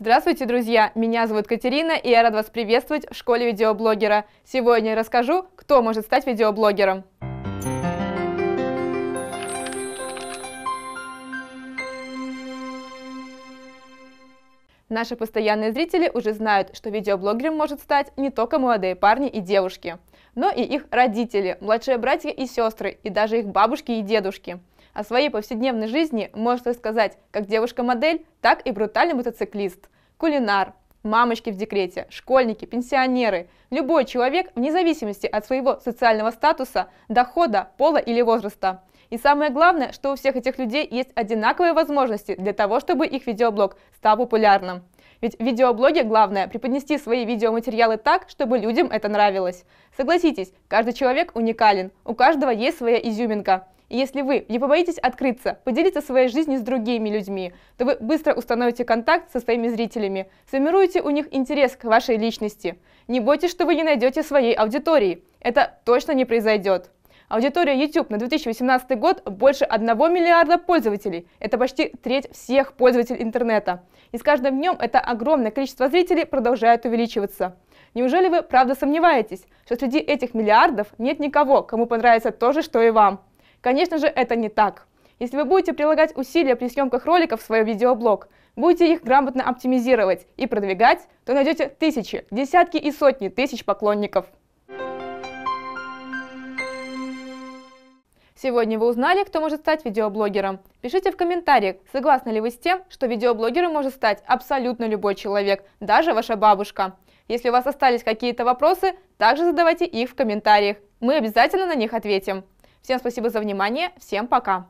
Здравствуйте, друзья! Меня зовут Катерина, и я рад вас приветствовать в школе видеоблогера. Сегодня я расскажу, кто может стать видеоблогером. Наши постоянные зрители уже знают, что видеоблогером может стать не только молодые парни и девушки, но и их родители, младшие братья и сестры, и даже их бабушки и дедушки – о своей повседневной жизни может рассказать как девушка-модель, так и брутальный мотоциклист, кулинар, мамочки в декрете, школьники, пенсионеры. Любой человек, вне зависимости от своего социального статуса, дохода, пола или возраста. И самое главное, что у всех этих людей есть одинаковые возможности для того, чтобы их видеоблог стал популярным. Ведь в видеоблоге главное преподнести свои видеоматериалы так, чтобы людям это нравилось. Согласитесь, каждый человек уникален, у каждого есть своя изюминка. И если вы не побоитесь открыться, поделиться своей жизнью с другими людьми, то вы быстро установите контакт со своими зрителями, сформируете у них интерес к вашей личности. Не бойтесь, что вы не найдете своей аудитории. Это точно не произойдет. Аудитория YouTube на 2018 год больше 1 миллиарда пользователей. Это почти треть всех пользователей интернета. И с каждым днем это огромное количество зрителей продолжает увеличиваться. Неужели вы правда сомневаетесь, что среди этих миллиардов нет никого, кому понравится то же, что и вам? Конечно же, это не так. Если вы будете прилагать усилия при съемках роликов в свой видеоблог, будете их грамотно оптимизировать и продвигать, то найдете тысячи, десятки и сотни тысяч поклонников. Сегодня вы узнали, кто может стать видеоблогером. Пишите в комментариях, согласны ли вы с тем, что видеоблогером может стать абсолютно любой человек, даже ваша бабушка. Если у вас остались какие-то вопросы, также задавайте их в комментариях. Мы обязательно на них ответим. Всем спасибо за внимание, всем пока!